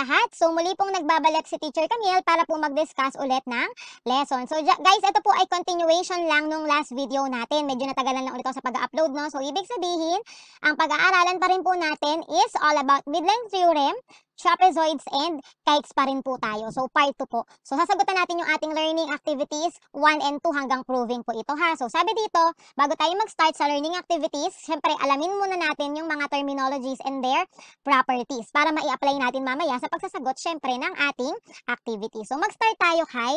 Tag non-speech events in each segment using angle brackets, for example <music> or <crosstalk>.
lahat. So muli pong nagbabalik si Teacher Camille para po mag-discuss ulit ng lesson. So guys, ito po ay continuation lang nung last video natin. Medyo natagalan lang ulit ako sa pag-upload, no? So ibig sabihin, ang pag-aaralan pa rin po natin is all about mid-length theorem, trapezoids, and kites pa rin po tayo. So, part 2 po. So, sasagutan natin yung ating learning activities 1 and 2 hanggang proving po ito ha. So, sabi dito, bago tayo mag-start sa learning activities, syempre, alamin muna natin yung mga terminologies and their properties para mai-apply natin mamaya sa pagsasagot, syempre, ng ating activity. So, mag-start tayo kay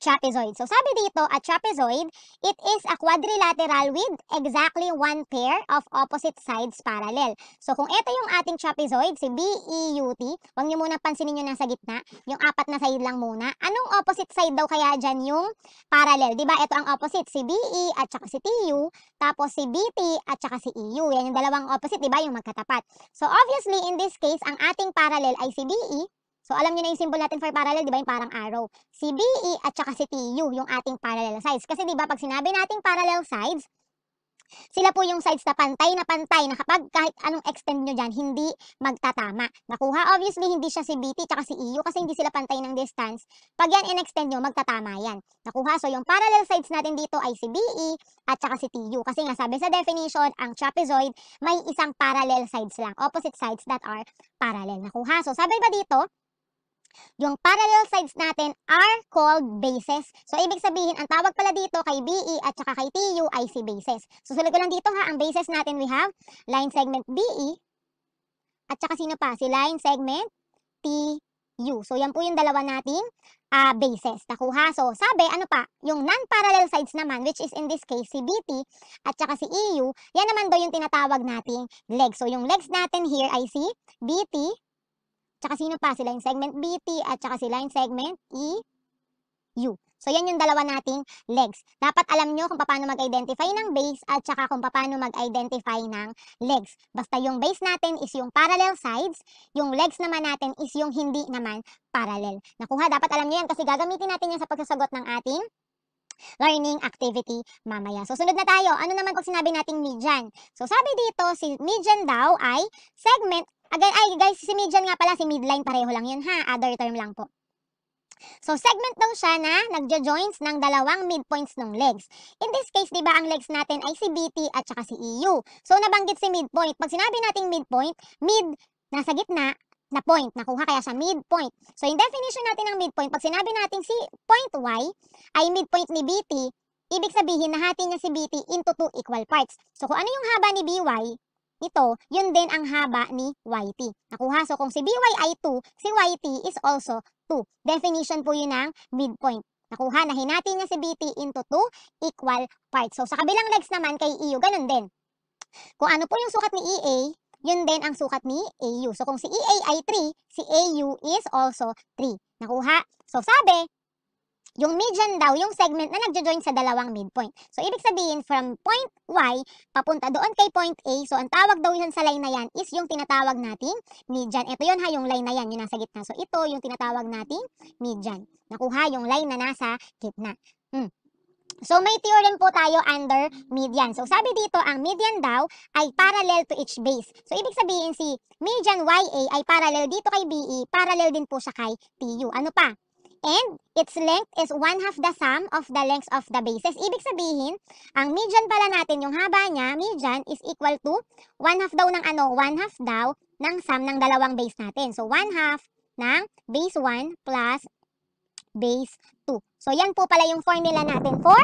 trapezoid. So sabi dito, a trapezoid, it is a quadrilateral with exactly one pair of opposite sides parallel. So kung ito yung ating trapezoid, si BEUT, huwag nyo muna pansinin yung nasa gitna, yung apat na side lang muna. Anong opposite side daw kaya dyan yung parallel? Diba? Ito ang opposite, si BE at saka si TU, tapos si BT at saka si EU. Yan yung dalawang opposite, diba? Yung magkatapat. So obviously, in this case, ang ating parallel ay si BE So, alam niyo na yung symbol natin for parallel, di ba? Yung parang arrow. Si BE at saka si TU, yung ating parallel sides. Kasi di ba, pag sinabi nating parallel sides, sila po yung sides na pantay na pantay na kapag kahit anong extend nyo dyan, hindi magtatama. Nakuha, obviously, hindi siya si BT tsaka si EU kasi hindi sila pantay ng distance. Pag yan in-extend nyo, magtatama yan. Nakuha, so yung parallel sides natin dito ay si BE at tsaka si TU. Kasi nga sabi sa definition, ang trapezoid may isang parallel sides lang. Opposite sides that are parallel. Nakuha, so sabi ba dito, yung parallel sides natin are called bases. So, ibig sabihin, ang tawag pala dito kay BE at saka kay TU ay si bases. Susunod ko lang dito ha, ang bases natin we have line segment BE at saka sino pa? Si line segment TU. So, yan po yung dalawa nating uh, bases. Nakuha. So, sabi, ano pa? Yung non-parallel sides naman, which is in this case, si BT at saka si EU, yan naman daw yung tinatawag nating legs. So, yung legs natin here ay si BT Tsaka sino pa? Sila yung segment BT at tsaka sila yung segment EU. So, yan yung dalawa nating legs. Dapat alam nyo kung paano mag-identify ng base at tsaka kung paano mag-identify ng legs. Basta yung base natin is yung parallel sides, yung legs naman natin is yung hindi naman parallel. Nakuha, dapat alam nyo yan kasi gagamitin natin yan sa pagsasagot ng ating learning activity mamaya. So, sunod na tayo. Ano naman kung sinabi nating median? So, sabi dito, si median daw ay segment Again, ay guys, si median nga pala, si midline pareho lang yun ha, other term lang po. So, segment daw siya na nagjo-joins ng dalawang midpoints ng legs. In this case, di ba, ang legs natin ay si BT at saka si EU. So, nabanggit si midpoint. Pag sinabi nating midpoint, mid, nasa gitna, na point. Nakuha kaya sa midpoint. So, in definition natin ng midpoint, pag sinabi nating si point Y ay midpoint ni BT, ibig sabihin nahati niya si BT into two equal parts. So, kung ano yung haba ni BY, ito, yun din ang haba ni YT. Nakuha, so kung si BY ay 2, si YT is also 2. Definition po yun ng midpoint. Nakuha, na hinati niya si BT into 2 equal parts. So sa kabilang legs naman kay EU, ganun din. Kung ano po yung sukat ni EA, yun din ang sukat ni AU. So kung si EA ay 3, si AU is also 3. Nakuha? So sabi, yung median daw, yung segment na nagjo-join sa dalawang midpoint. So, ibig sabihin, from point Y, papunta doon kay point A, so ang tawag daw yun sa line na yan is yung tinatawag nating median. Ito yun ha, yung line na yan, yung nasa gitna. So, ito yung tinatawag nating median. Nakuha yung line na nasa gitna. Hmm. So, may theorem po tayo under median. So, sabi dito, ang median daw ay parallel to each base. So, ibig sabihin si median YA ay parallel dito kay BE, parallel din po siya kay TU. Ano pa? and its length is one half the sum of the lengths of the bases. Ibig sabihin, ang median pala natin, yung haba niya, median is equal to one half daw ng ano, one half daw ng sum ng dalawang base natin. So, one half ng base 1 plus base 2. So, yan po pala yung formula natin for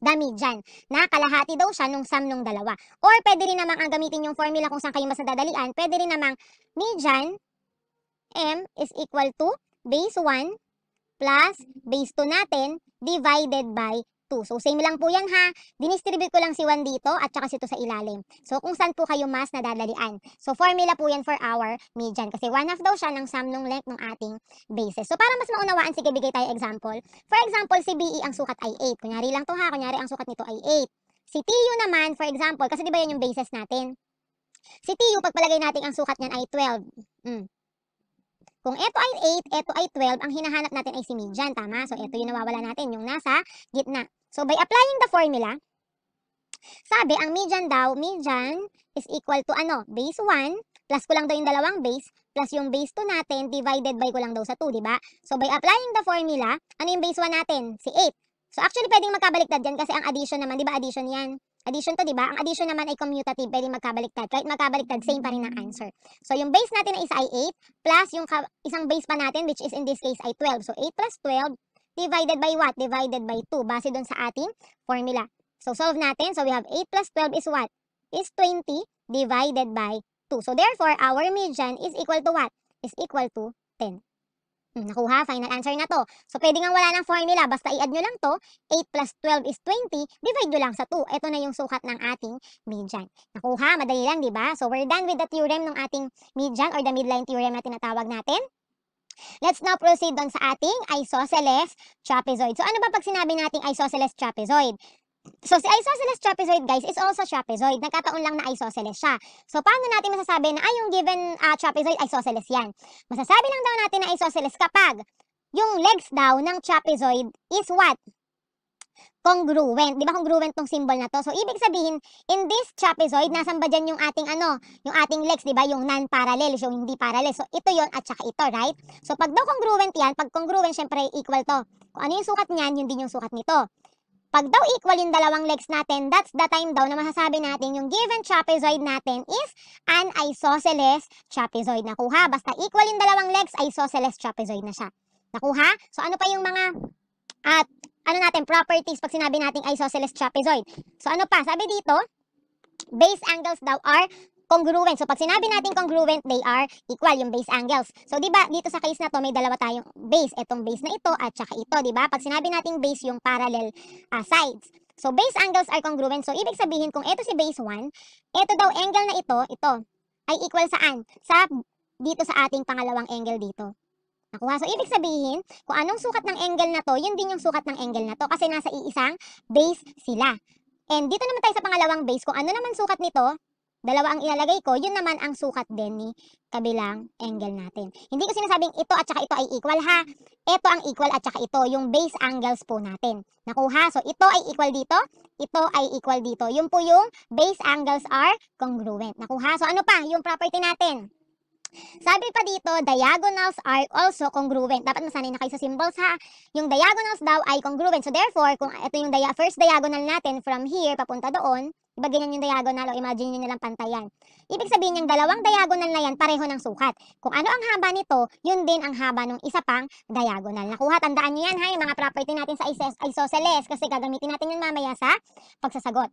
the median na kalahati daw siya nung sum nung dalawa. Or pwede rin namang ang gamitin yung formula kung saan kayo mas nadadalian, pwede rin namang median m is equal to base 1 plus base 2 natin divided by 2. So, same lang po yan ha. Dinistribute ko lang si 1 dito at saka si 2 sa ilalim. So, kung saan po kayo mas nadadalian. So, formula po yan for our median. Kasi 1 half daw siya ng sum ng length ng ating bases. So, para mas maunawaan, sige bigay tayo example. For example, si BE ang sukat ay 8. Kunyari lang to ha. Kunyari ang sukat nito ay 8. Si TU naman, for example, kasi di ba yan yung bases natin? Si TU, pagpalagay natin ang sukat niyan ay 12. Mm. Kung ito ay 8, ito ay 12, ang hinahanap natin ay si median, tama? So, ito yung nawawala natin, yung nasa gitna. So, by applying the formula, sabi, ang median daw, median is equal to ano? Base 1, plus ko lang daw yung dalawang base, plus yung base 2 natin, divided by ko lang daw sa 2, di ba? So, by applying the formula, ano yung base 1 natin? Si 8. So, actually, pwedeng magkabaliktad yan kasi ang addition naman, di ba addition yan? Addition to, di ba? Ang addition naman ay commutative. Pwede magkabaliktad. Kahit magkabaliktad, same pa rin ang answer. So, yung base natin na isa ay 8 plus yung isang base pa natin which is in this case ay 12. So, 8 plus 12 divided by what? Divided by 2 base dun sa ating formula. So, solve natin. So, we have 8 plus 12 is what? Is 20 divided by 2. So, therefore, our median is equal to what? Is equal to 10. Hmm, Nakuha, final answer na to. So, pwede nga wala ng formula. Basta i-add nyo lang to. 8 plus 12 is 20. Divide nyo lang sa 2. Ito na yung sukat ng ating median. Nakuha, madali lang, di ba? So, we're done with the theorem ng ating median or the midline theorem na tinatawag natin. Let's now proceed on sa ating isosceles trapezoid. So ano ba pag sinabi nating isosceles trapezoid? So, si isosceles trapezoid, guys, is also trapezoid. Nagkataon lang na isosceles siya. So, paano natin masasabi na, ay, yung given uh, trapezoid, isosceles yan? Masasabi lang daw natin na isosceles kapag yung legs daw ng trapezoid is what? Congruent. Di ba congruent tong symbol na to? So, ibig sabihin, in this trapezoid, nasan ba dyan yung ating ano? Yung ating legs, di ba? Yung non-parallel, yung hindi parallel. So, ito yon at saka ito, right? So, pag daw congruent yan, pag congruent, syempre equal to. Kung ano yung sukat niyan, yun din yung sukat nito. Pag daw equal yung dalawang legs natin, that's the time daw na masasabi natin yung given trapezoid natin is an isosceles trapezoid. Nakuha, basta equal yung dalawang legs, isosceles trapezoid na siya. Nakuha? So ano pa yung mga at ano natin, properties pag sinabi nating isosceles trapezoid. So ano pa? Sabi dito, base angles daw are congruent. So, pag sinabi natin congruent, they are equal yung base angles. So, di ba, dito sa case na to, may dalawa tayong base. etong base na ito at saka ito, di ba? Pag sinabi nating base, yung parallel uh, sides. So, base angles are congruent. So, ibig sabihin, kung ito si base 1, ito daw angle na ito, ito, ay equal saan? Sa, dito sa ating pangalawang angle dito. Nakuha. So, ibig sabihin, kung anong sukat ng angle na to, yun din yung sukat ng angle na to kasi nasa iisang base sila. And dito naman tayo sa pangalawang base, kung ano naman sukat nito, dalawa ang ilalagay ko, yun naman ang sukat din ni kabilang angle natin. Hindi ko sinasabing ito at saka ito ay equal ha. Ito ang equal at saka ito, yung base angles po natin. Nakuha, so ito ay equal dito, ito ay equal dito. Yun po yung base angles are congruent. Nakuha, so ano pa yung property natin? Sabi pa dito, diagonals are also congruent. Dapat masanay na kayo sa symbols ha. Yung diagonals daw ay congruent. So therefore, kung ito yung dia first diagonal natin from here papunta doon, ba ganyan yung diagonal o imagine nyo na lang pantay Ibig sabihin niyang dalawang diagonal na yan pareho ng sukat. Kung ano ang haba nito, yun din ang haba ng isa pang diagonal. Nakuha, tandaan nyo yan ha, yung mga property natin sa isosceles kasi gagamitin natin yan mamaya sa pagsasagot.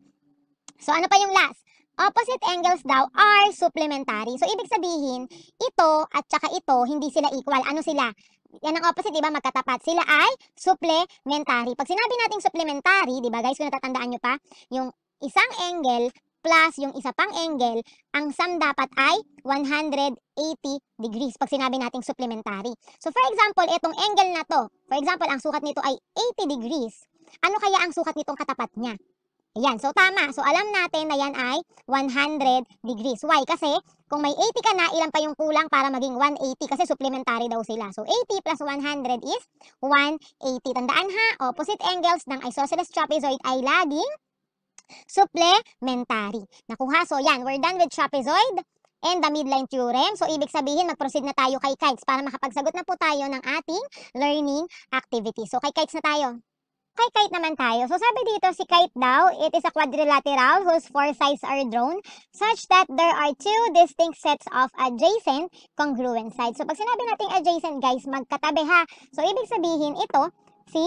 So ano pa yung last? Opposite angles daw are supplementary. So ibig sabihin, ito at saka ito, hindi sila equal. Ano sila? yan ang opposite, di ba? Magkatapat. Sila ay supplementary. Pag sinabi nating supplementary, di ba guys, kung natatandaan nyo pa, yung isang angle plus yung isa pang angle, ang sum dapat ay 180 degrees pag sinabi nating supplementary. So for example, itong angle na to, for example, ang sukat nito ay 80 degrees. Ano kaya ang sukat nitong katapat niya? Ayan, so tama. So alam natin na yan ay 100 degrees. Why? Kasi kung may 80 ka na, ilan pa yung kulang para maging 180 kasi supplementary daw sila. So 80 plus 100 is 180. Tandaan ha, opposite angles ng isosceles trapezoid ay laging supplementary. Nakuha, so yan, we're done with trapezoid and the midline theorem. So, ibig sabihin, mag-proceed na tayo kay kites para makapagsagot na po tayo ng ating learning activity. So, kay kites na tayo. Kay kite naman tayo. So, sabi dito, si kite daw, it is a quadrilateral whose four sides are drawn such that there are two distinct sets of adjacent congruent sides. So, pag sinabi nating adjacent, guys, magkatabi ha. So, ibig sabihin, ito, si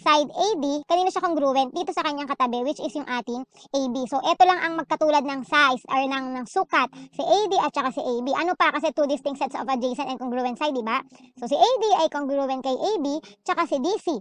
side AB, kanina siya congruent? Dito sa kanyang katabi, which is yung ating AB. So, ito lang ang magkatulad ng size or ng, ng sukat, si AD at saka si AB. Ano pa? Kasi two distinct sets of adjacent and congruent side, di ba? So, si AD ay congruent kay AB, tsaka si DC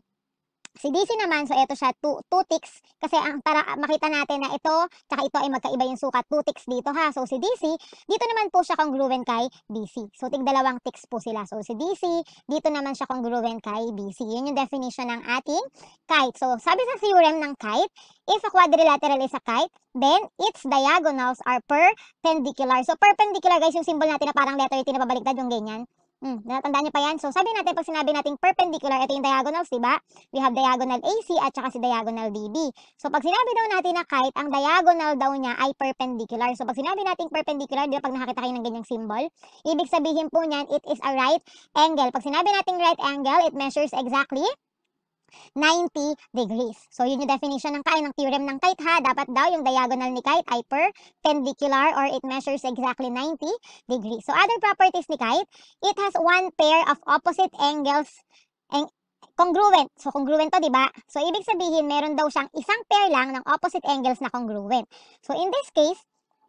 Si DC naman, so ito siya, 2 ticks. Kasi ang, para makita natin na ito, tsaka ito ay magkaiba yung sukat. 2 ticks dito ha. So si DC, dito naman po siya congruent kay BC. So tig dalawang ticks po sila. So si DC, dito naman siya congruent kay BC. Yun yung definition ng ating kite. So sabi sa theorem ng kite, if a quadrilateral is a kite, then its diagonals are perpendicular. So perpendicular guys, yung symbol natin na parang letter T na babaliktad yung ganyan. Hmm, natandaan niyo pa yan? So, sabi natin, pag sinabi nating perpendicular, ito yung diagonals, di ba? We have diagonal AC at saka si diagonal DB. So, pag sinabi daw natin na kahit ang diagonal daw niya ay perpendicular. So, pag sinabi nating perpendicular, di ba, pag nakakita kayo ng ganyang symbol, ibig sabihin po niyan, it is a right angle. Pag sinabi nating right angle, it measures exactly 90 degrees. So, yun yung definition ng kite, ng theorem ng kite ha. Dapat daw yung diagonal ni kite ay perpendicular or it measures exactly 90 degrees. So, other properties ni kite, it has one pair of opposite angles ang congruent. So, congruent to, di ba? So, ibig sabihin, meron daw siyang isang pair lang ng opposite angles na congruent. So, in this case,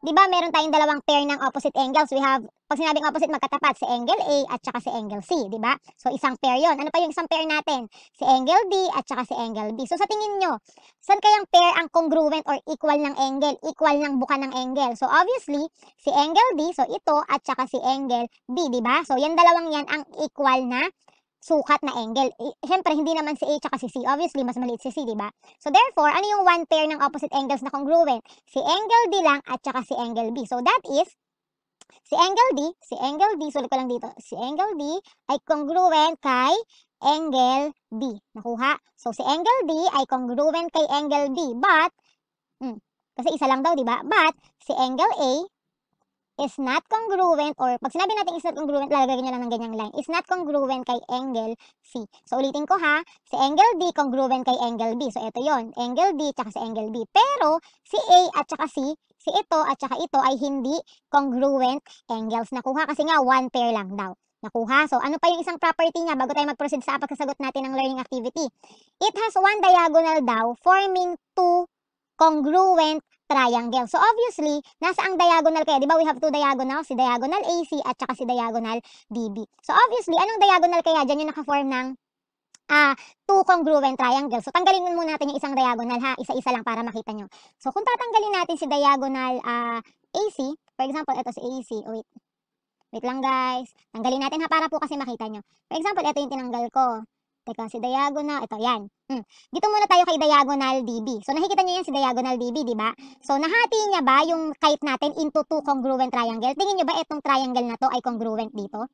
'di ba meron tayong dalawang pair ng opposite angles. We have, pag sinabing opposite, magkatapat si angle A at saka si angle C, 'di ba? So isang pair 'yon. Ano pa yung isang pair natin? Si angle D at saka si angle B. So sa tingin nyo, saan kayang pair ang congruent or equal ng angle, equal ng buka ng angle? So obviously, si angle D, so ito at saka si angle B, 'di ba? So yan dalawang yan ang equal na sukat na angle. Eh, Siyempre, hindi naman si A tsaka si C. Obviously, mas maliit si C, di ba? So, therefore, ano yung one pair ng opposite angles na congruent? Si angle D lang at tsaka si angle B. So, that is, si angle D, si angle D, sulit ko lang dito, si angle D ay congruent kay angle B. Nakuha? So, si angle D ay congruent kay angle B. But, hmm, kasi isa lang daw, di ba? But, si angle A is not congruent or pag sinabi natin is not congruent, lalagay nyo lang ng ganyang line. Is not congruent kay angle C. So, ulitin ko ha, si angle D congruent kay angle B. So, ito yon angle D tsaka si angle B. Pero, si A at tsaka C, si ito at tsaka ito ay hindi congruent angles. Nakuha kasi nga one pair lang daw nakuha. So, ano pa yung isang property niya bago tayo mag-proceed sa pagkasagot natin ng learning activity? It has one diagonal daw forming two congruent triangle. So obviously, nasa ang diagonal kaya, 'di ba? We have two diagonals, si diagonal AC at saka si diagonal BB. So obviously, anong diagonal kaya diyan yung naka-form ng uh, two congruent triangles. So tanggalin muna natin yung isang diagonal ha, isa-isa lang para makita nyo. So kung tatanggalin natin si diagonal uh, ah, AC, for example, ito si AC, oh, wait. Wait lang guys. Tanggalin natin ha para po kasi makita nyo. For example, ito yung tinanggal ko. Ito si diagonal. Ito, yan. Hmm. Dito muna tayo kay diagonal DB. So, nakikita nyo yan si diagonal DB, di ba? So, nahati niya ba yung kite natin into two congruent triangle? Tingin nyo ba itong triangle na to ay congruent dito?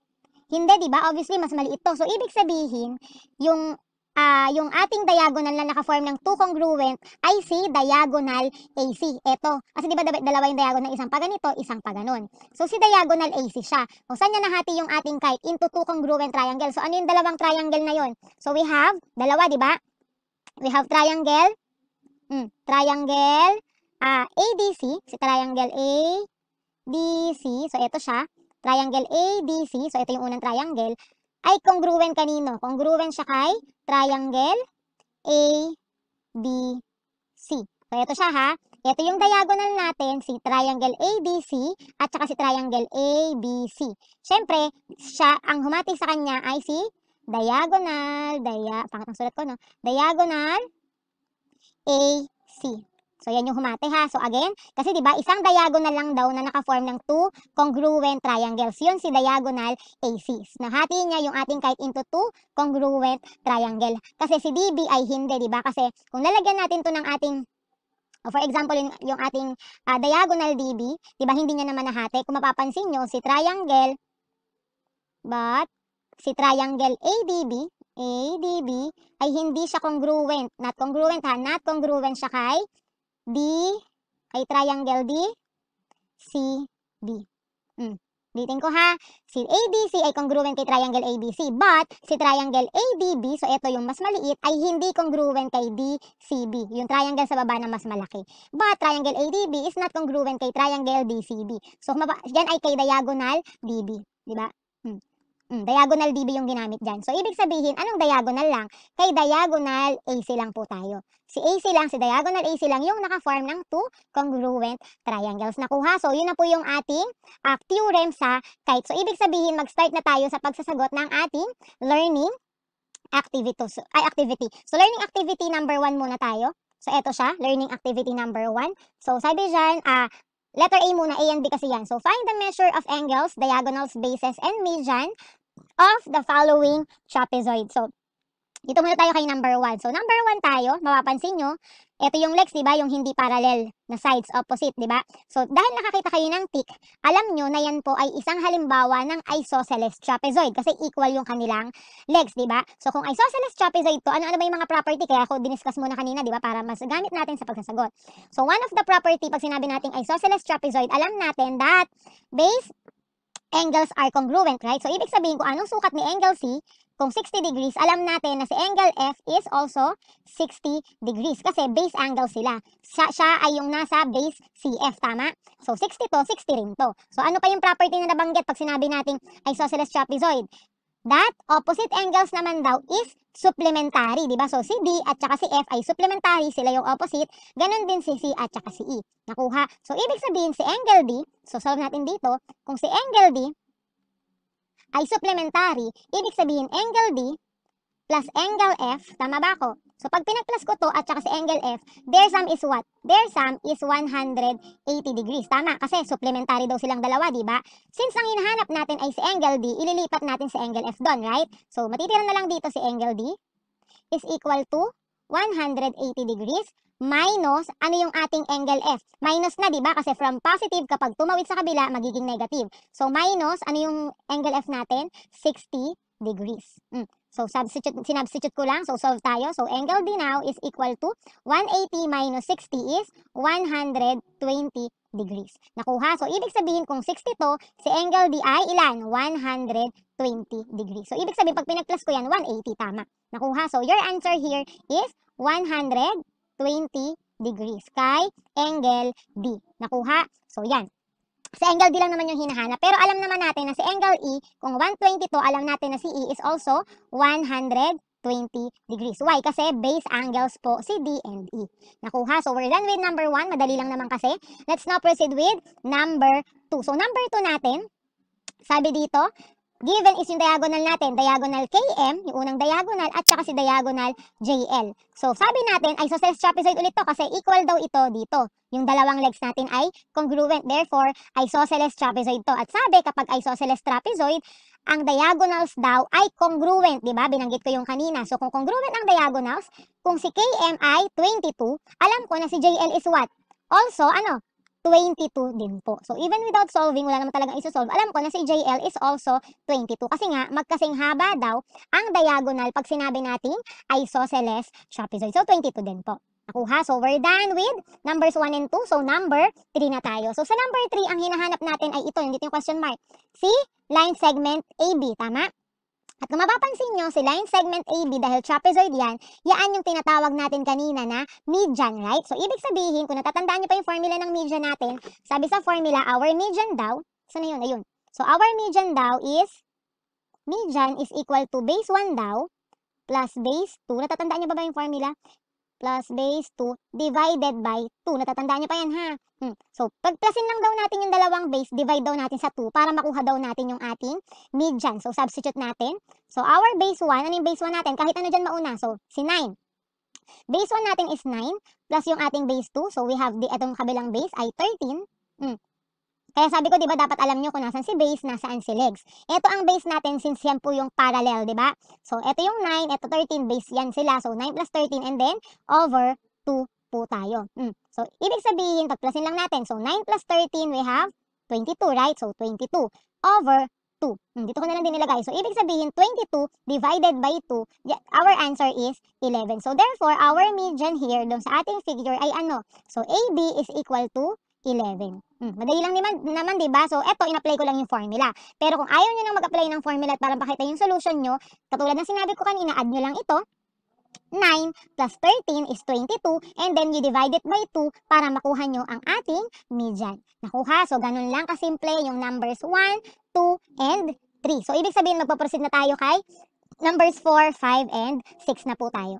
Hindi, di ba? Obviously, mas maliit to. So, ibig sabihin, yung uh, yung ating diagonal na naka-form ng two congruent ay si diagonal AC. Ito, kasi di ba dalawa yung diagonal, isang pa ganito, isang pa ganun. So si diagonal AC siya. O saan niya nahati yung ating kite into two congruent triangle. So ano yung dalawang triangle na yon? So we have dalawa, di ba? We have triangle mm, triangle uh, ah, ADC, si triangle ADC. So ito siya, triangle ADC. So ito yung unang triangle ay congruent kanino? Congruent siya kay triangle ABC. So, ito siya ha. Ito yung diagonal natin, si triangle ABC at saka si triangle ABC. Siyempre, siya, ang humati sa kanya ay si diagonal, dia, pangitang sulat ko, no? Diagonal AC. So, yan yung humate ha. So, again, kasi di ba isang diagonal lang daw na nakaform ng two congruent triangles. Yun si diagonal ACs. Nahati niya yung ating kite into two congruent triangle. Kasi si DB ay hindi, di ba? Kasi kung lalagyan natin to ng ating oh, For example, yung, ating uh, diagonal DB, di ba hindi niya naman nahati? Kung mapapansin nyo, si triangle, but si triangle ADB, ADB ay hindi siya congruent. Not congruent ha, not congruent siya kay D, ay triangle D, C, D. Mm. Bitin ko ha, si ABC ay congruent kay triangle ABC, but si triangle ADB, so ito yung mas maliit, ay hindi congruent kay DCB, yung triangle sa baba na mas malaki. But triangle ADB is not congruent kay triangle DCB. So, yan ay kay diagonal DB, di ba? Hmm. Mm, diagonal DB yung ginamit dyan. So, ibig sabihin, anong diagonal lang? Kay diagonal AC lang po tayo. Si AC lang, si diagonal AC lang yung naka-form ng two congruent triangles na kuha. So, yun na po yung ating uh, theorem sa kite. So, ibig sabihin, mag-start na tayo sa pagsasagot ng ating learning activity. So, ay, activity. So, learning activity number one muna tayo. So, eto siya, learning activity number one. So, sabi dyan, uh, letter A muna, A and B kasi yan. So, find the measure of angles, diagonals, bases, and median of the following trapezoid. So, dito muna tayo kay number 1. So, number 1 tayo, mapapansin nyo, ito yung legs, di ba? Yung hindi parallel na sides, opposite, di ba? So, dahil nakakita kayo ng tick, alam nyo na yan po ay isang halimbawa ng isosceles trapezoid kasi equal yung kanilang legs, di ba? So, kung isosceles trapezoid to, ano-ano ba yung mga property? Kaya ako diniscuss muna kanina, di ba? Para mas gamit natin sa pagsasagot. So, one of the property, pag sinabi natin isosceles trapezoid, alam natin that base angles are congruent, right? So, ibig sabihin ko anong sukat ni angle C, kung 60 degrees, alam natin na si angle F is also 60 degrees kasi base angle sila. Siya, siya ay yung nasa base CF, tama? So, 60 to, 60 rin to. So, ano pa yung property na nabanggit pag sinabi natin isosceles trapezoid? That opposite angles naman daw is supplementary, di ba? So, si D at saka si F ay supplementary, sila yung opposite. Ganon din si C at saka si E. Nakuha. So, ibig sabihin, si angle D, so solve natin dito, kung si angle D ay supplementary, ibig sabihin angle D plus angle F, tama ba ako? So, pag pinag-plus ko to at saka si angle F, their sum is what? Their sum is 180 degrees. Tama, kasi supplementary daw silang dalawa, di ba? Since ang hinahanap natin ay si angle D, ililipat natin si angle F doon, right? So, matitira na lang dito si angle D is equal to 180 degrees minus, ano yung ating angle F? Minus na, di ba? Kasi from positive, kapag tumawid sa kabila, magiging negative. So, minus, ano yung angle F natin? 60 degrees. Mm. So, substitute, sinubstitute ko lang. So, solve tayo. So, angle D now is equal to 180 minus 60 is 120 degrees. Nakuha. So, ibig sabihin kung 60 to, si angle D ay ilan? 120 degrees. So, ibig sabihin pag pinag-plus ko yan, 180 tama. Nakuha. So, your answer here is 120 degrees kay angle D. Nakuha? So, yan si angle D lang naman yung hinahanap. Pero alam naman natin na si angle E, kung 122, alam natin na si E is also 120 degrees. Why? Kasi base angles po si D and E. Nakuha. So, we're done with number 1. Madali lang naman kasi. Let's now proceed with number 2. So, number 2 natin, sabi dito, Given is yung diagonal natin, diagonal KM, yung unang diagonal, at saka si diagonal JL. So, sabi natin, isosceles trapezoid ulit to kasi equal daw ito dito. Yung dalawang legs natin ay congruent. Therefore, isosceles trapezoid to. At sabi, kapag isosceles trapezoid, ang diagonals daw ay congruent. Diba? Binanggit ko yung kanina. So, kung congruent ang diagonals, kung si KM ay 22, alam ko na si JL is what? Also, ano? 22 din po. So, even without solving, wala naman talagang isosolve. Alam ko na si JL is also 22. Kasi nga, magkasing haba daw ang diagonal pag sinabi natin isosceles trapezoid. So, 22 din po. Nakuha. So, we're done with numbers 1 and 2. So, number 3 na tayo. So, sa number 3, ang hinahanap natin ay ito. Nandito yung question mark. See? Line segment AB. Tama? At kung mapapansin nyo, si line segment AB dahil trapezoid yan, yan yung tinatawag natin kanina na median, right? So, ibig sabihin, kung natatandaan nyo pa yung formula ng median natin, sabi sa formula, our median daw, saan na yun? Ayun. So, our median daw is, median is equal to base 1 daw plus base 2. Natatandaan nyo ba ba yung formula? plus base 2 divided by 2. Natatandaan niyo pa yan ha? Hmm. So, pagplasin lang daw natin yung dalawang base, divide daw natin sa 2 para makuha daw natin yung ating median. So, substitute natin. So, our base 1, ano yung base 1 natin? Kahit ano dyan mauna. So, si 9. Base 1 natin is 9 plus yung ating base 2. So, we have the, itong kabilang base ay 13. Hmm. Kaya sabi ko, di ba, dapat alam niyo kung nasaan si base, nasaan si legs. Ito ang base natin since yan po yung parallel, di ba? So, ito yung 9, ito 13, base yan sila. So, 9 plus 13 and then over 2 po tayo. Mm. So, ibig sabihin, pagplasin lang natin. So, 9 plus 13, we have 22, right? So, 22 over 2. Mm. Dito ko na lang din nilagay. So, ibig sabihin, 22 divided by 2, our answer is 11. So, therefore, our median here, doon sa ating figure ay ano? So, AB is equal to 11. Hmm, madali lang naman, naman 'di ba? So eto inapply ko lang yung formula. Pero kung ayaw niyo nang mag-apply ng formula at para makita yung solution niyo, katulad ng sinabi ko kanina, add niyo lang ito. 9 plus 13 is 22 and then you divide it by 2 para makuha nyo ang ating median. Nakuha, so ganun lang kasimple yung numbers 1, 2, and 3. So ibig sabihin magpaproceed na tayo kay numbers 4, 5, and 6 na po tayo.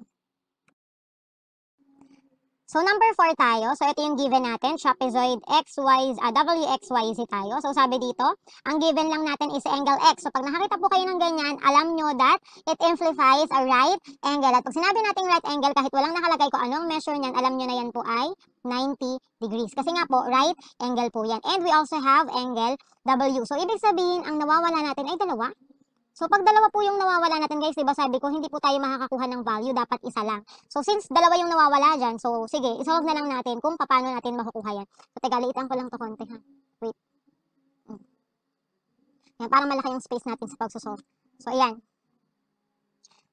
So, number 4 tayo. So, ito yung given natin. Trapezoid XYZ, uh, ah, WXYZ tayo. So, sabi dito, ang given lang natin is angle X. So, pag nakakita po kayo ng ganyan, alam nyo that it amplifies a right angle. At pag sinabi natin right angle, kahit walang nakalagay ko anong measure niyan, alam nyo na yan po ay 90 degrees. Kasi nga po, right angle po yan. And we also have angle W. So, ibig sabihin, ang nawawala natin ay dalawa So pag dalawa po yung nawawala natin guys, 'di ba sabi ko hindi po tayo makakakuha ng value, dapat isa lang. So since dalawa yung nawawala diyan, so sige, isolve na lang natin kung paano natin makukuha yan. So teka, ko lang to konti ha. Wait. Hmm. Yan, para malaki yung space natin sa pagsosolve. So ayan,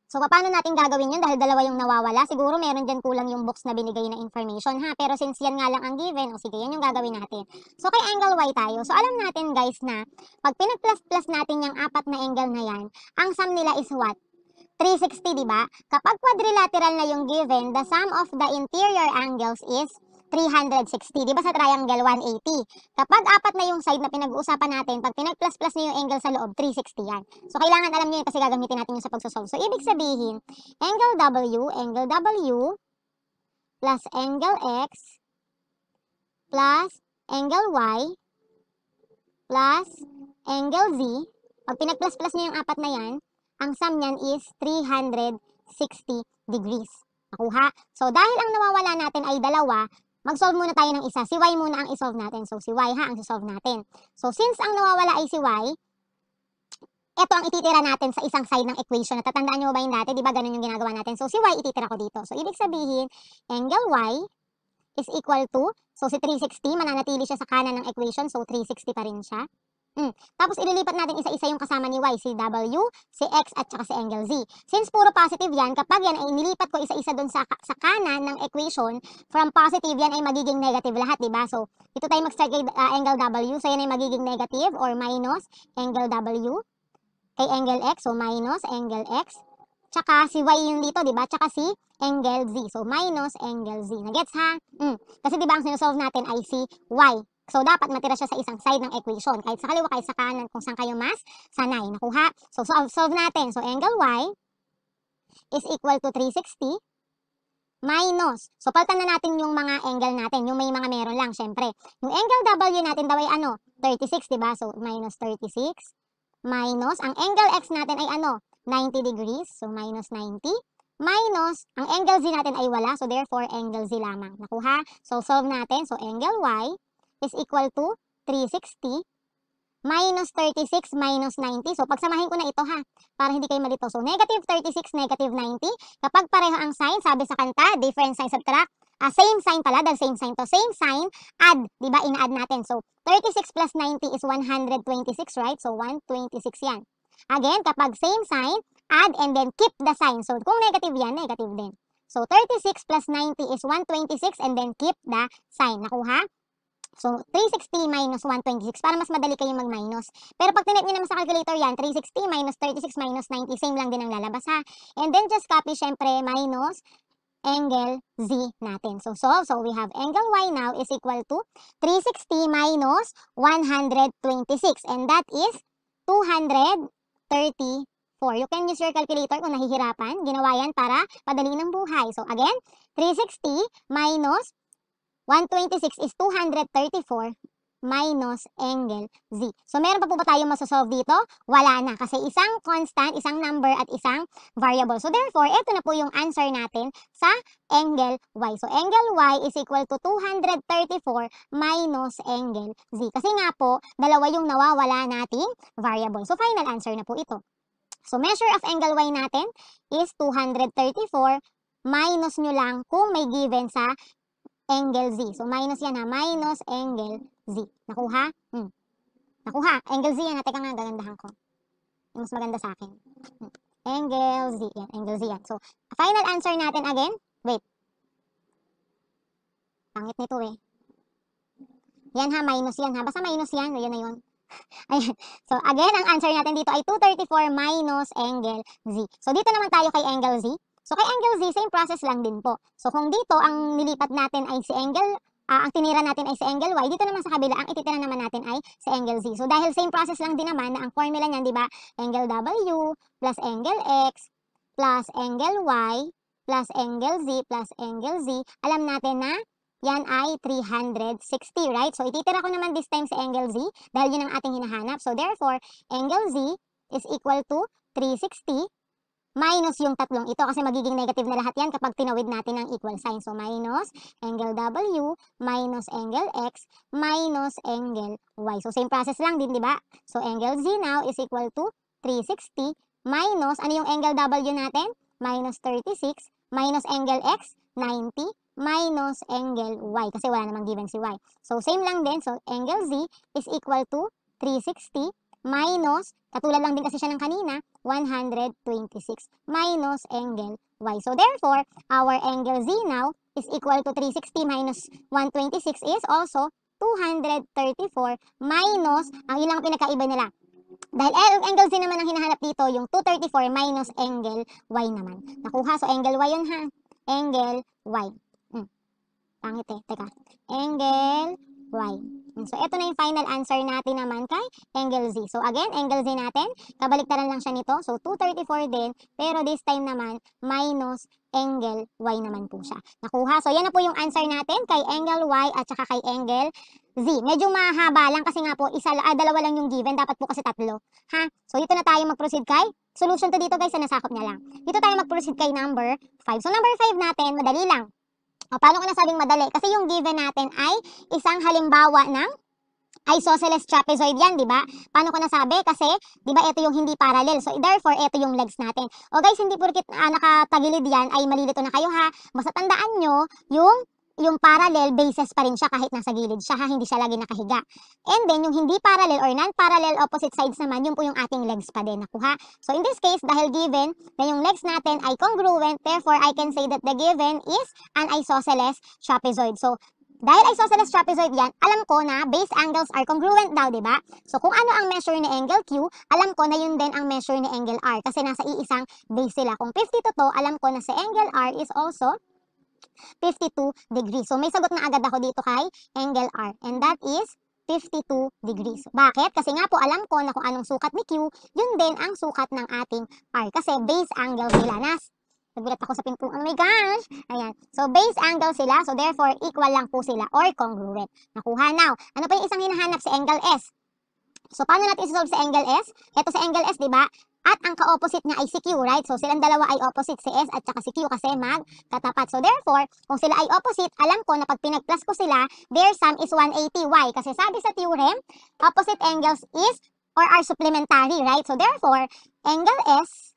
So, paano natin gagawin yun? Dahil dalawa yung nawawala, siguro meron dyan kulang yung box na binigay na information, ha? Pero since yan nga lang ang given, o sige, yan yung gagawin natin. So, kay angle y tayo. So, alam natin, guys, na pag pinag-plus-plus natin yung apat na angle na yan, ang sum nila is what? 360, di ba? Kapag quadrilateral na yung given, the sum of the interior angles is 360. Di ba sa triangle, 180. Kapag apat na yung side na pinag-uusapan natin, pag pinag-plus-plus na yung angle sa loob, 360 yan. So, kailangan alam nyo yun kasi gagamitin natin yun sa pagsosolve. So, ibig sabihin, angle W, angle W, plus angle X, plus angle Y, plus angle Z. Pag pinag-plus-plus nyo yung apat na yan, ang sum niyan is 360 degrees. Nakuha? So, dahil ang nawawala natin ay dalawa, mag-solve muna tayo ng isa. Si y muna ang isolve natin. So, si y ha, ang isolve natin. So, since ang nawawala ay si y, ito ang ititira natin sa isang side ng equation. Natatandaan nyo ba yun dati? Di ba ganun yung ginagawa natin? So, si y ititira ko dito. So, ibig sabihin, angle y is equal to, so si 360, mananatili siya sa kanan ng equation. So, 360 pa rin siya. Mm. Tapos ililipat natin isa-isa yung kasama ni y, si W, si X at saka si angle Z. Since puro positive yan, kapag yan ay nilipat ko isa-isa doon sa, sa kanan ng equation, from positive yan ay magiging negative lahat, di ba? So, ito tayo mag-start kay uh, ah, angle W. So, yan ay magiging negative or minus angle W kay angle X. So, minus angle X. Tsaka si Y yung dito, di ba? Tsaka si angle Z. So, minus angle Z. Nagets ha? Mm. Kasi di ba ang sinosolve natin ay si Y. So, dapat matira siya sa isang side ng equation. Kahit sa kaliwa, kahit sa kanan, kung saan kayo mas sanay. Nakuha? So, solve, solve natin. So, angle Y is equal to 360 minus. So, palitan na natin yung mga angle natin. Yung may mga meron lang, syempre. Yung angle W natin daw ay ano? 36, diba? So, minus 36 minus. Ang angle X natin ay ano? 90 degrees. So, minus 90 minus. Ang angle Z natin ay wala. So, therefore, angle Z lamang. Nakuha? So, solve natin. So, angle Y is equal to 360 minus 36 minus 90. So, pagsamahin ko na ito ha, para hindi kayo malito. So, negative 36, negative 90. Kapag pareho ang sign, sabi sa kanta, different sign subtract, uh, same sign pala, dahil same sign to same sign, add, di ba, ina-add natin. So, 36 plus 90 is 126, right? So, 126 yan. Again, kapag same sign, add and then keep the sign. So, kung negative yan, negative din. So, 36 plus 90 is 126 and then keep the sign. Nakuha? So, 360 minus 126 para mas madali kayong mag-minus. Pero pag tinype nyo naman sa calculator yan, 360 minus 36 minus 90, same lang din ang lalabas ha. And then just copy syempre minus angle z natin. So, solve. So, we have angle y now is equal to 360 minus 126. And that is 234. You can use your calculator kung nahihirapan. Ginawa yan para padaliin ang buhay. So, again, 360 minus 126 is 234 minus angle z. So, meron pa po ba tayong masosolve dito? Wala na. Kasi isang constant, isang number, at isang variable. So, therefore, ito na po yung answer natin sa angle y. So, angle y is equal to 234 minus angle z. Kasi nga po, dalawa yung nawawala nating variable. So, final answer na po ito. So, measure of angle y natin is 234 minus nyo lang kung may given sa angle Z. So, minus yan ha. Minus angle Z. Nakuha? Hmm. Nakuha. Angle Z yan ha. Teka nga, gagandahan ko. Yung mas maganda sa akin. Hmm. Angle Z. Yan. Angle Z yan. So, final answer natin again. Wait. Pangit nito eh. Yan ha, minus yan ha. Basta minus yan. Yan na yun. <laughs> Ayan. So, again, ang answer natin dito ay 234 minus angle Z. So, dito naman tayo kay angle Z. So kay angle Z, same process lang din po. So kung dito ang nilipat natin ay si angle uh, ah, ang tinira natin ay sa angle Y, dito naman sa kabila, ang ititira naman natin ay sa angle Z. So, dahil same process lang din naman na ang formula niyan, di ba? Angle W plus angle X plus angle Y plus angle Z plus angle Z. Alam natin na yan ay 360, right? So, ititira ko naman this time sa angle Z dahil yun ang ating hinahanap. So, therefore, angle Z is equal to 360 minus yung tatlong ito kasi magiging negative na lahat yan kapag tinawid natin ang equal sign. So, minus angle W, minus angle X, minus angle Y. So, same process lang din, di ba? So, angle Z now is equal to 360 minus, ano yung angle W natin? Minus 36, minus angle X, 90, minus angle Y kasi wala namang given si Y. So, same lang din. So, angle Z is equal to 360 minus, katulad lang din kasi siya ng kanina, 126 minus angle y. So therefore, our angle z now is equal to 360 minus 126 is also 234 minus, ang ilang pinakaiba nila, dahil eh, angle Z naman ang hinahanap dito, yung 234 minus angle Y naman. Nakuha, so angle Y yun ha. Angle Y. Hmm. Pangit eh, teka. Angle y. So, ito na yung final answer natin naman kay angle z. So, again, angle z natin, kabaliktaran lang siya nito. So, 234 din, pero this time naman, minus angle y naman po siya. Nakuha. So, yan na po yung answer natin kay angle y at saka kay angle z. Medyo mahaba lang kasi nga po, isa, ah, dalawa lang yung given. Dapat po kasi tatlo. Ha? So, dito na tayo mag-proceed kay solution to dito guys na nasakop niya lang. Dito tayo mag-proceed kay number 5. So, number 5 natin, madali lang. O, paano ko nasabing madali? Kasi yung given natin ay isang halimbawa ng isosceles trapezoid yan, di ba? Paano ko nasabi? Kasi, di ba, ito yung hindi parallel. So, therefore, ito yung legs natin. O guys, hindi porkit uh, nakatagilid yan ay malilito na kayo ha. Basta tandaan nyo yung yung parallel bases pa rin siya kahit nasa gilid siya ha, hindi siya lagi nakahiga. And then yung hindi parallel or non-parallel opposite sides naman, yun po yung ating legs pa din nakuha. So in this case, dahil given na yung legs natin ay congruent, therefore I can say that the given is an isosceles trapezoid. So dahil isosceles trapezoid yan, alam ko na base angles are congruent daw, di ba? So kung ano ang measure ni angle Q, alam ko na yun din ang measure ni angle R kasi nasa iisang base sila. Kung 50 to to, alam ko na si angle R is also 52 degrees. So may sagot na agad ako dito kay angle R. And that is 52 degrees. Bakit? Kasi nga po alam ko na kung anong sukat ni Q, yun din ang sukat ng ating R. Kasi base angle sila na Nagulat ako sa pintong, oh my gosh! Ayan. So, base angle sila. So, therefore, equal lang po sila or congruent. Nakuha now. Ano pa yung isang hinahanap sa si angle S? So, paano natin isolve sa angle S? Ito sa angle S, di ba? At ang ka-opposite niya ay si Q, right? So silang dalawa ay opposite, si S at saka si Q kasi magkatapat. So therefore, kung sila ay opposite, alam ko na pag pinag-plus ko sila, their sum is 180. Why? Kasi sabi sa theorem, opposite angles is or are supplementary, right? So therefore, angle S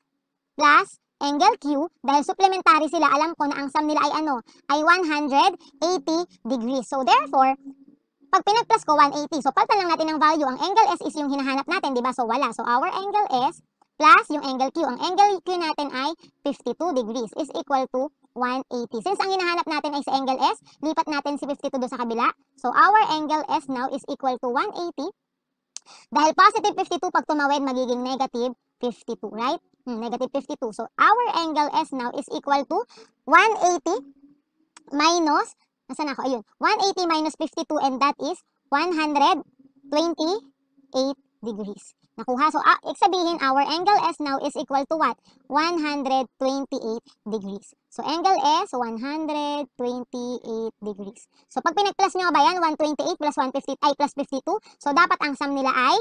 plus angle Q, dahil supplementary sila, alam ko na ang sum nila ay ano, ay 180 degrees. So therefore, pag pinag-plus ko 180, so palta lang natin ang value. Ang angle S is yung hinahanap natin, di ba? So wala. So our angle S plus yung angle Q. Ang angle Q natin ay 52 degrees is equal to 180. Since ang hinahanap natin ay sa angle S, lipat natin si 52 do sa kabila. So, our angle S now is equal to 180. Dahil positive 52, pag tumawid, magiging negative 52, right? Hmm, negative 52. So, our angle S now is equal to 180 minus, nasan ako? Ayun, 180 minus 52 and that is 128 degrees nakuha. So, uh, ah, sabihin, our angle S now is equal to what? 128 degrees. So, angle S, 128 degrees. So, pag pinag-plus nyo ba yan, 128 plus 150, ay plus 52. So, dapat ang sum nila ay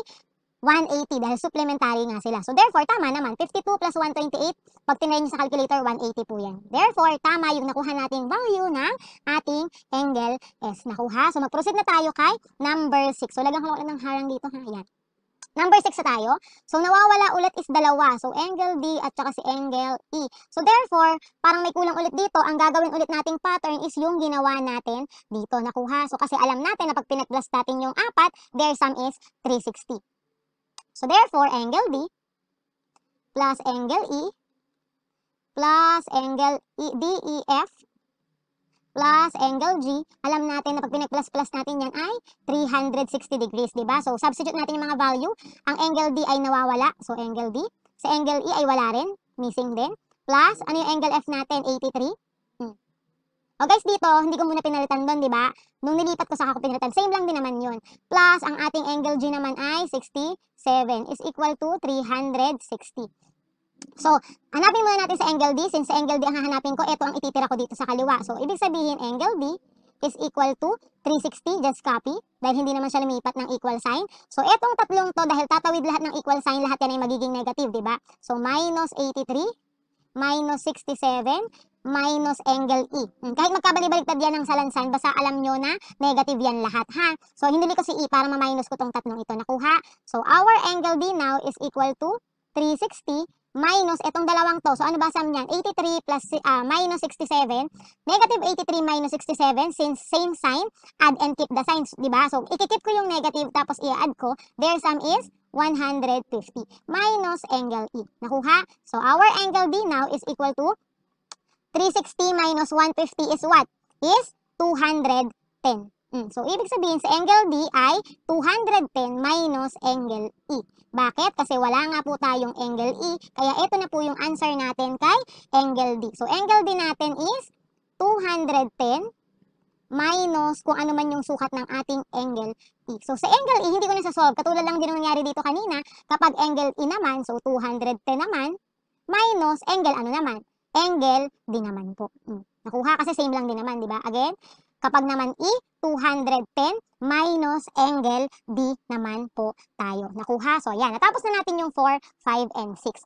180 dahil supplementary nga sila. So, therefore, tama naman. 52 plus 128, pag tinry nyo sa calculator, 180 po yan. Therefore, tama yung nakuha nating value ng ating angle S. Nakuha. So, mag-proceed na tayo kay number 6. So, lagang ko lang ng harang dito. Ha? Ayan. Number 6 na tayo. So, nawawala ulit is dalawa. So, angle D at saka si angle E. So, therefore, parang may kulang ulit dito. Ang gagawin ulit nating pattern is yung ginawa natin dito nakuha. So, kasi alam natin na pag pinag-plus natin yung apat, their sum is 360. So, therefore, angle D plus angle E plus angle e, DEF plus angle G, alam natin na pag pinag-plus-plus natin yan ay 360 degrees, di ba? So, substitute natin yung mga value. Ang angle D ay nawawala, so angle D. Sa angle E ay wala rin, missing din. Plus, ano yung angle F natin? 83. Hmm. O guys, dito, hindi ko muna pinalitan doon, di ba? Nung nilipat ko, saka ko pinalitan. Same lang din naman yun. Plus, ang ating angle G naman ay 67 is equal to 360. So, hanapin muna natin sa angle D. Since sa angle D ang hahanapin ko, ito ang ititira ko dito sa kaliwa. So, ibig sabihin, angle D is equal to 360, just copy, dahil hindi naman siya lumipat ng equal sign. So, etong tatlong to, dahil tatawid lahat ng equal sign, lahat yan ay magiging negative, di ba? So, minus 83, minus 67, minus angle E. Hmm, kahit magkabali yan ng salansan, basta alam nyo na negative yan lahat, ha? So, hindi ko si E para ma-minus ko tong tatlong ito nakuha. So, our angle D now is equal to 360 minus itong dalawang to. So ano ba sum niyan? 83 plus uh, minus 67. Negative 83 minus 67 since same sign, add and keep the signs, 'di ba? So ikikip ko yung negative tapos i-add ko. Their sum is 150 minus angle E. Nakuha? So our angle D now is equal to 360 minus 150 is what? Is 210. Mm, so, ibig sabihin sa angle D ay 210 minus angle E. Bakit? Kasi wala nga po tayong angle E. Kaya ito na po yung answer natin kay angle D. So, angle D natin is 210 minus kung ano man yung sukat ng ating angle E. So, sa angle E, hindi ko na sasolve. Katulad lang din ang nangyari dito kanina. Kapag angle E naman, so 210 naman, minus angle ano naman? Angle D naman po. Mm. Nakuha kasi same lang din naman, di ba? Again, Kapag naman E, 210 minus angle B naman po tayo nakuha. So, ayan. Natapos na natin yung 4, 5, and 6.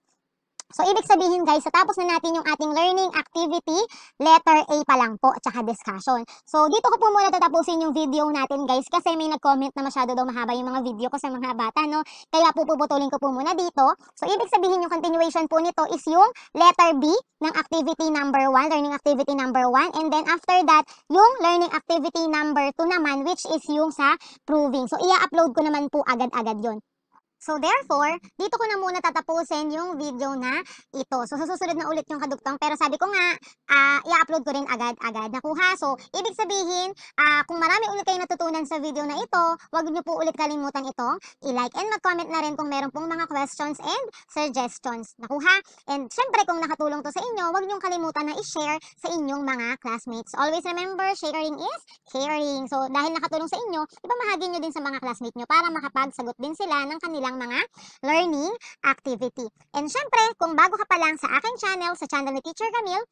So, ibig sabihin guys, tapos na natin yung ating learning activity, letter A pa lang po, tsaka discussion. So, dito ko po muna tatapusin yung video natin guys, kasi may nag-comment na masyado daw mahaba yung mga video ko sa mga bata, no? Kaya po puputulin ko po muna dito. So, ibig sabihin yung continuation po nito is yung letter B ng activity number 1, learning activity number 1, and then after that, yung learning activity number 2 naman, which is yung sa proving. So, ia-upload ko naman po agad-agad yon So therefore, dito ko na muna tatapusin yung video na ito. So susunod na ulit yung kadugtong pero sabi ko nga, uh, i-upload ko rin agad-agad nakuha. So ibig sabihin, uh, kung marami ulit kayo natutunan sa video na ito, huwag niyo po ulit kalimutan itong i-like and mag-comment na rin kung meron pong mga questions and suggestions nakuha. And syempre kung nakatulong to sa inyo, huwag niyo kalimutan na i-share sa inyong mga classmates. Always remember, sharing is caring. So dahil nakatulong sa inyo, ipamahagi niyo din sa mga classmates niyo para makapagsagot din sila ng kanilang ng mga learning activity. And syempre, kung bago ka pa lang sa aking channel, sa channel ni Teacher Camille,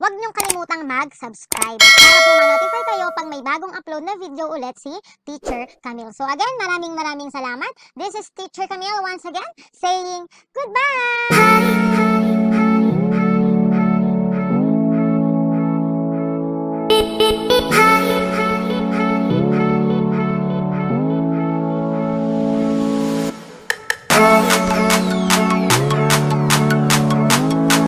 Huwag niyong kalimutang mag-subscribe para po ma-notify kayo pag may bagong upload na video ulit si Teacher Camille. So again, maraming maraming salamat. This is Teacher Camille once again saying goodbye! Hi, hi, hi.